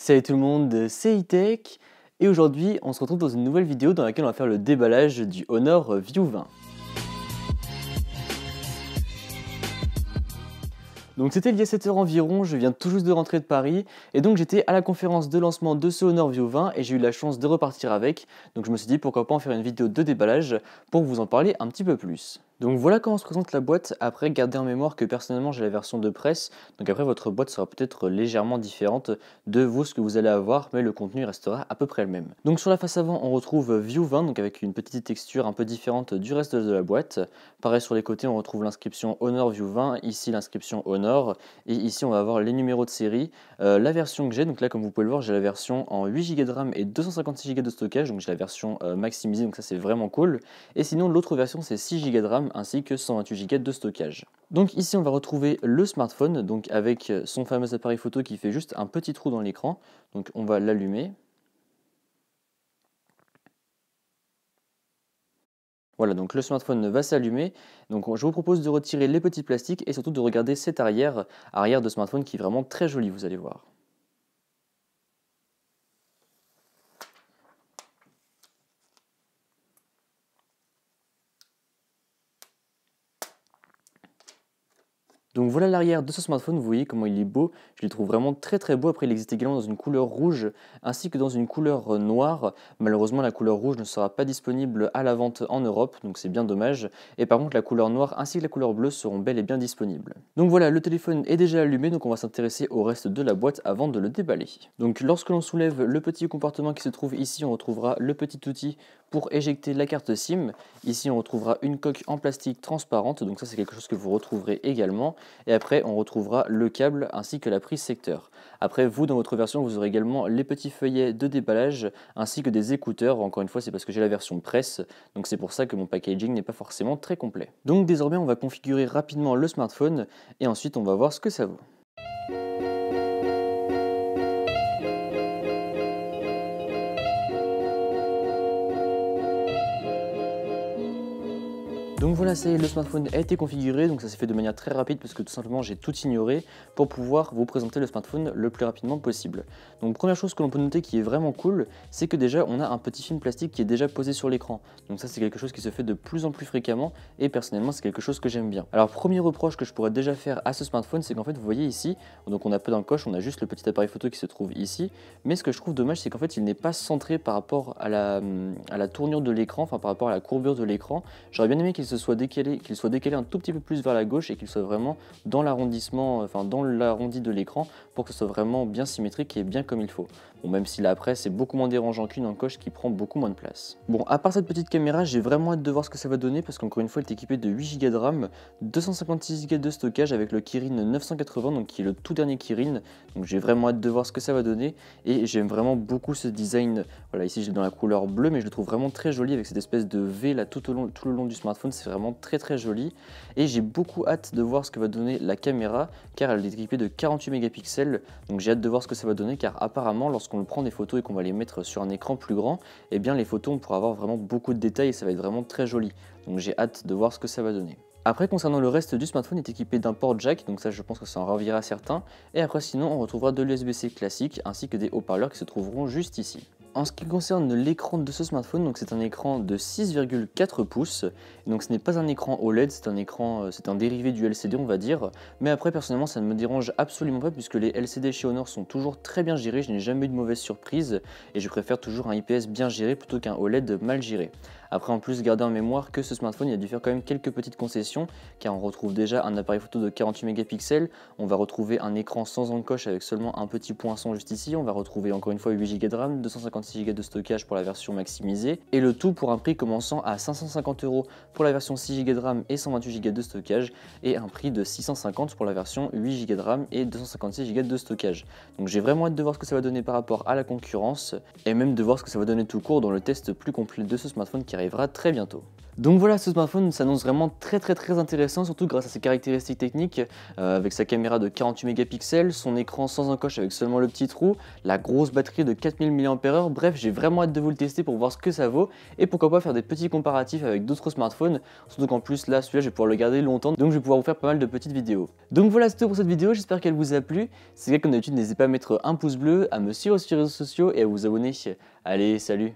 Salut tout le monde, c'est e et aujourd'hui on se retrouve dans une nouvelle vidéo dans laquelle on va faire le déballage du Honor View 20. Donc c'était il y a 7 heures environ, je viens tout juste de rentrer de Paris et donc j'étais à la conférence de lancement de ce Honor View 20 et j'ai eu la chance de repartir avec donc je me suis dit pourquoi pas en faire une vidéo de déballage pour vous en parler un petit peu plus. Donc voilà comment se présente la boîte. Après, gardez en mémoire que personnellement j'ai la version de presse. Donc après, votre boîte sera peut-être légèrement différente de vous, ce que vous allez avoir, mais le contenu restera à peu près le même. Donc sur la face avant, on retrouve View 20, donc avec une petite texture un peu différente du reste de la boîte. Pareil sur les côtés, on retrouve l'inscription Honor View 20, ici l'inscription Honor, et ici on va avoir les numéros de série. Euh, la version que j'ai, donc là comme vous pouvez le voir, j'ai la version en 8Go de RAM et 256Go de stockage, donc j'ai la version euh, maximisée, donc ça c'est vraiment cool. Et sinon l'autre version c'est 6Go de RAM ainsi que 128 Go de stockage. Donc ici on va retrouver le smartphone donc avec euh, son fameux appareil photo qui fait juste un petit trou dans l'écran. Donc on va l'allumer. Voilà, donc le smartphone va s'allumer. Donc je vous propose de retirer les petits plastiques et surtout de regarder cette arrière, arrière de smartphone qui est vraiment très jolie, vous allez voir. Donc voilà l'arrière de ce smartphone, vous voyez comment il est beau, je le trouve vraiment très très beau, après il existe également dans une couleur rouge ainsi que dans une couleur euh, noire, malheureusement la couleur rouge ne sera pas disponible à la vente en Europe, donc c'est bien dommage, et par contre la couleur noire ainsi que la couleur bleue seront bel et bien disponibles. Donc voilà, le téléphone est déjà allumé, donc on va s'intéresser au reste de la boîte avant de le déballer. Donc lorsque l'on soulève le petit comportement qui se trouve ici, on retrouvera le petit outil pour éjecter la carte SIM. Ici on retrouvera une coque en plastique transparente, donc ça c'est quelque chose que vous retrouverez également. Et après, on retrouvera le câble ainsi que la prise secteur. Après, vous, dans votre version, vous aurez également les petits feuillets de déballage ainsi que des écouteurs. Encore une fois, c'est parce que j'ai la version presse, donc c'est pour ça que mon packaging n'est pas forcément très complet. Donc désormais, on va configurer rapidement le smartphone et ensuite on va voir ce que ça vaut. Donc voilà, ça y est, le smartphone a été configuré, donc ça s'est fait de manière très rapide parce que tout simplement j'ai tout ignoré pour pouvoir vous présenter le smartphone le plus rapidement possible. Donc première chose que l'on peut noter qui est vraiment cool, c'est que déjà on a un petit film plastique qui est déjà posé sur l'écran. Donc ça c'est quelque chose qui se fait de plus en plus fréquemment et personnellement c'est quelque chose que j'aime bien. Alors premier reproche que je pourrais déjà faire à ce smartphone, c'est qu'en fait vous voyez ici, donc on a peu d'encoche, on a juste le petit appareil photo qui se trouve ici, mais ce que je trouve dommage c'est qu'en fait il n'est pas centré par rapport à la, hum, la tournure de l'écran, enfin par rapport à la courbure de l'écran. J'aurais bien aimé qu'il soit décalé, qu'il soit décalé un tout petit peu plus vers la gauche et qu'il soit vraiment dans l'arrondissement, euh, enfin dans l'arrondi de l'écran pour que ce soit vraiment bien symétrique et bien comme il faut. Bon, même si là après c'est beaucoup moins dérangeant qu'une encoche qui prend beaucoup moins de place. Bon, à part cette petite caméra, j'ai vraiment hâte de voir ce que ça va donner parce qu'encore une fois, elle est équipée de 8 Go de RAM, 256 Go de stockage avec le Kirin 980, donc qui est le tout dernier Kirin. Donc j'ai vraiment hâte de voir ce que ça va donner et j'aime vraiment beaucoup ce design. Voilà, ici j'ai dans la couleur bleue, mais je le trouve vraiment très joli avec cette espèce de V là tout, au long, tout le long du smartphone c'est vraiment très très joli. Et j'ai beaucoup hâte de voir ce que va donner la caméra car elle est équipée de 48 mégapixels. Donc j'ai hâte de voir ce que ça va donner car apparemment lorsqu'on prend des photos et qu'on va les mettre sur un écran plus grand, eh bien les photos on pourra avoir vraiment beaucoup de détails et ça va être vraiment très joli. Donc j'ai hâte de voir ce que ça va donner. Après, concernant le reste du smartphone, il est équipé d'un port jack, donc ça je pense que ça en ravira certains. Et après, sinon, on retrouvera de l'USB-C classique ainsi que des haut-parleurs qui se trouveront juste ici. En ce qui concerne l'écran de ce smartphone, donc c'est un écran de 6,4 pouces. Donc ce n'est pas un écran OLED, c'est un écran, euh, c'est un dérivé du LCD on va dire. Mais après personnellement ça ne me dérange absolument pas puisque les LCD chez Honor sont toujours très bien gérés, je n'ai jamais eu de mauvaise surprise et je préfère toujours un IPS bien géré plutôt qu'un OLED mal géré. Après, en plus, garder en mémoire que ce smartphone, il a dû faire quand même quelques petites concessions, car on retrouve déjà un appareil photo de 48 mégapixels, on va retrouver un écran sans encoche avec seulement un petit poinçon juste ici, on va retrouver encore une fois 8 Go de RAM, 256 Go de stockage pour la version maximisée, et le tout pour un prix commençant à 550 euros pour la version 6 Go de RAM et 128 Go de stockage, et un prix de 650 pour la version 8 Go de RAM et 256 Go de stockage. Donc j'ai vraiment hâte de voir ce que ça va donner par rapport à la concurrence, et même de voir ce que ça va donner tout court dans le test plus complet de ce smartphone qui arrivera très bientôt. Donc voilà, ce smartphone s'annonce vraiment très très très intéressant, surtout grâce à ses caractéristiques techniques, euh, avec sa caméra de 48 mégapixels, son écran sans encoche avec seulement le petit trou, la grosse batterie de 4000 mAh, bref, j'ai vraiment hâte de vous le tester pour voir ce que ça vaut, et pourquoi pas faire des petits comparatifs avec d'autres smartphones, surtout qu'en plus là, celui-là, je vais pouvoir le garder longtemps, donc je vais pouvoir vous faire pas mal de petites vidéos. Donc voilà, c'est tout pour cette vidéo, j'espère qu'elle vous a plu, si c'est le cas, comme d'habitude, n'hésitez pas à mettre un pouce bleu, à me suivre sur les réseaux sociaux et à vous abonner. Allez, salut